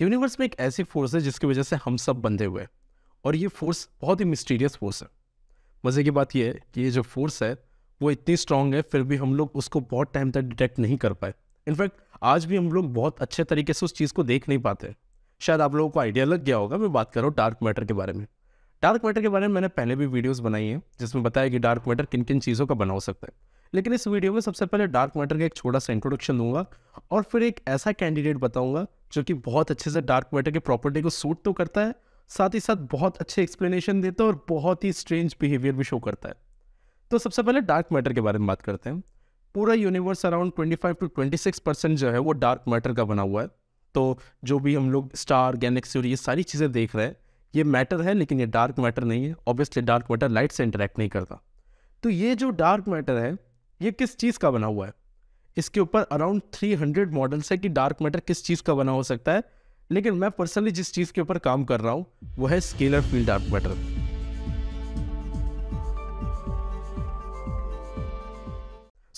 universe में एक ऐसी फोर्स है जिसकी वजह से हम सब बंधे हुए हैं और ये फोर्स बहुत ही मिस्टीरियस फोर्स है मज़े की बात यह है कि ये जो फोर्स है वो इतनी स्ट्रांग है फिर भी हम लोग उसको बहुत टाइम तक डिटेक्ट नहीं कर पाए इनफैक्ट आज भी हम लोग बहुत अच्छे तरीके से उस चीज़ को देख नहीं पाते शायद आप लोगों को आइडिया लग गया होगा मैं बात कर रहा हूँ डार्क मैटर के बारे में डार्क मैटर के बारे में मैंने पहले भी वीडियोस बनाई हैं जिसमें बताया कि डार्क मैटर किन किन चीज़ों का बना हो सकता है लेकिन इस वीडियो में सबसे पहले डार्क मैटर का एक छोटा सा इंट्रोडक्शन दूंगा और फिर एक ऐसा कैंडिडेट बताऊंगा जो कि बहुत अच्छे से डार्क मैटर के प्रॉपर्टी को सूट तो करता है साथ ही साथ बहुत अच्छे एक्सप्लेनेशन देता है और बहुत ही स्ट्रेंज बिहेवियर भी शो करता है तो सबसे पहले डार्क मैटर के बारे में बात करते हैं पूरा यूनिवर्स अराउंड 25 टू 26 परसेंट जो है वो डार्क मैटर का बना हुआ है तो जो भी हम लोग स्टार गैलेक्सी और ये सारी चीज़ें देख रहे हैं ये मैटर है लेकिन ये डार्क मैटर नहीं है ऑब्वियसली डार्क मैटर लाइट से इंटरेक्ट नहीं करता तो ये जो डार्क मैटर है ये किस चीज़ का बना हुआ है इसके ऊपर अराउंड 300 मॉडल्स है कि डार्क मैटर किस चीज़ का बना हो सकता है लेकिन मैं पर्सनली जिस चीज़ के ऊपर काम कर रहा हूँ वो है scalar field dark matter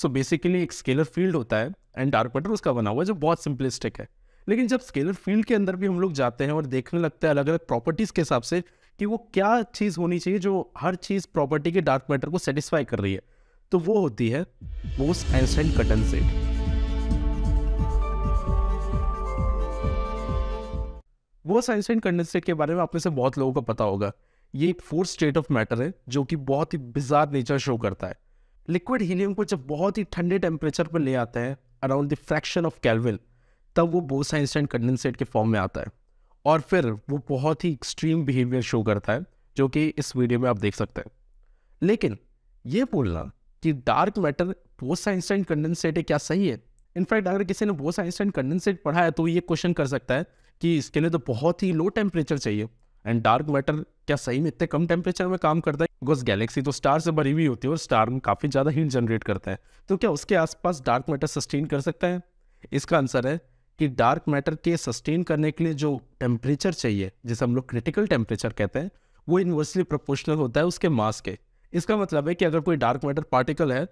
so basically एक स्केलर फील्ड होता है एंड डार्क मैटर उसका बना हुआ है जो बहुत सिंपलिस्टिक है लेकिन जब स्केलर फील्ड के अंदर भी हम लोग जाते हैं और देखने लगते हैं अलग अलग प्रॉपर्टीज़ के हिसाब से कि वो क्या चीज़ होनी चाहिए जो हर चीज़ प्रॉपर्टी के डार्क मैटर को सेटिस्फाई कर रही है तो वो होती है बोस एंस्टाइन कटन बोस वो कंडेंसेट के बारे में आप में से बहुत लोगों को पता होगा ये एक फोर्थ स्टेट ऑफ मैटर है जो कि बहुत ही बिजार नेचर शो करता है लिक्विड हीलियम को जब बहुत ही ठंडे टेम्परेचर पर ले आते हैं around the fraction of kelvin तब वो बोस आइंस्टाइन कंडेंसेट के फॉर्म में आता है और फिर वो बहुत ही एक्सट्रीम बिहेवियर शो करता है जो कि इस वीडियो में आप देख सकते हैं लेकिन ये बोलना कि dark matter Bose Einstein condensate है क्या सही है इनफैक्ट अगर किसी ने पोस्ट आइंस्टाइन कंडेंसेट पढ़ा है तो ये क्वेश्चन कर सकता है कि इसके लिए तो बहुत ही लो टेम्परेचर चाहिए एंड डार्क मैटर क्या सही में इतने कम टेम्परेचर में काम करता है बिकॉज गैलेक्सी तो स्टार से भरी हुई होती है और स्टार में काफ़ी ज़्यादा हीट जनरेट करता है तो क्या उसके आसपास डार्क मैटर सस्टेन कर सकता है इसका आंसर है कि डार्क मैटर के सस्टेन करने के लिए जो टेम्परेचर चाहिए जिसे हम लोग क्रिटिकल टेम्परेचर कहते हैं वो इन्वर्सली प्रोपोर्शनल होता है उसके मास के इसका मतलब है कि अगर कोई डार्क मैटर पार्टिकल है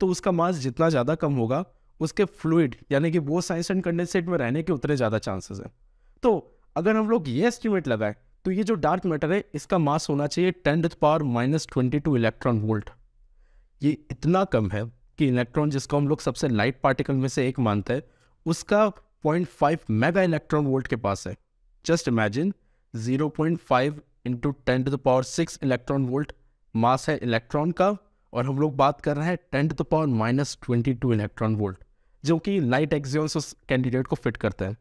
तो उसका मास जितना ज़्यादा कम होगा उसके फ्लूड यानी कि वो साइंस एंड कंडेंसेट में रहने के उतने ज़्यादा चांसेस हैं तो अगर हम लोग ये एस्टिमेट लगाएं तो ये जो डार्क मैटर है इसका मास होना चाहिए ten to the power minus twenty two electron volt ये इतना कम है कि इलेक्ट्रॉन जिसको हम लोग सबसे लाइट पार्टिकल में से एक मानते हैं उसका point five mega electron volt के पास है just imagine zero point five into ten to the power six electron volt mass है इलेक्ट्रॉन का और हम लोग बात कर रहे हैं ten to the power minus twenty two electron volt जो कि लाइट एक्जियंस उस कैंडिडेट को फिट करता है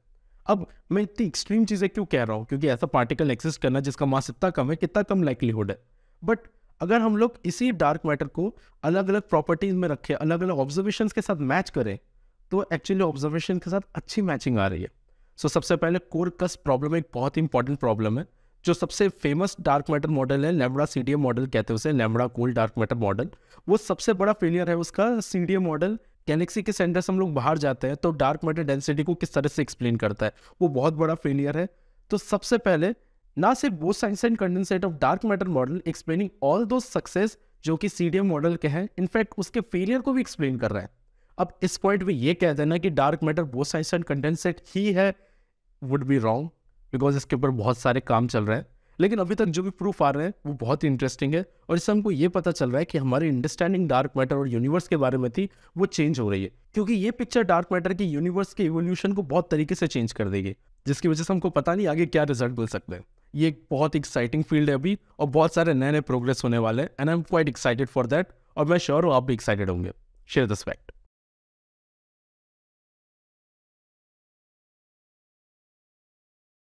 अब मैं इतनी एक्सट्रीम चीज़ें क्यों कह रहा हूँ क्योंकि ऐसा पार्टिकल एक्जिस्ट करना जिसका मास इतना कम है कितना कम लाइकलीहुड है बट अगर हम लोग इसी डार्क मैटर को अलग अलग प्रॉपर्टीज में रखें अलग अलग ऑब्जर्वेशन के साथ मैच करें तो एक्चुअली ऑब्जर्वेशन के साथ अच्छी मैचिंग आ रही है सो so, सबसे पहले कोर कस प्रॉब्लम एक बहुत ही इंपॉर्टेंट प्रॉब्लम है जो सबसे फेमस डार्क मैटर मॉडल है लेमड़ा सी डी मॉडल कहते हैं उसे lambda cool dark matter model वो सबसे बड़ा फेलियर है उसका सी डी मॉडल गैलेक्सी के सेंटर से हम लोग बाहर जाते हैं तो डार्क मैटर डेंसिटी को किस तरह से एक्सप्लेन करता है वो बहुत बड़ा फेलियर है तो सबसे पहले ना सिर्फ वो science and condensate of dark matter model explaining all those success जो कि सी डी मॉडल के हैं इनफैक्ट उसके फेलियर को भी एक्सप्लेन कर रहा है अब इस पॉइंट पे ये कह देना कि डार्क मैटर वो साइंस एंड कंडेंसेट ही है वुड बी रॉन्ग बिकॉज इसके ऊपर बहुत सारे काम चल रहे हैं लेकिन अभी तक जो भी प्रूफ आ रहे हैं वो बहुत ही इंटरेस्टिंग है और इससे हमको ये पता चल रहा है कि हमारी अंडरस्टैंडिंग डार्क मैटर और यूनिवर्स के बारे में थी वो चेंज हो रही है क्योंकि ये पिक्चर डार्क मैटर की यूनिवर्स के इवोल्यूशन को बहुत तरीके से चेंज कर देगी जिसकी वजह से हमको पता नहीं आगे क्या रिजल्ट मिल सकते हैं ये एक बहुत एक्साइटिंग फील्ड है अभी और बहुत सारे नए नए प्रोग्रेस होने वाले हैं and I am quite excited for that और मैं श्योर हूँ आप भी एक्साइटेड होंगे शेयर दिस फैक्ट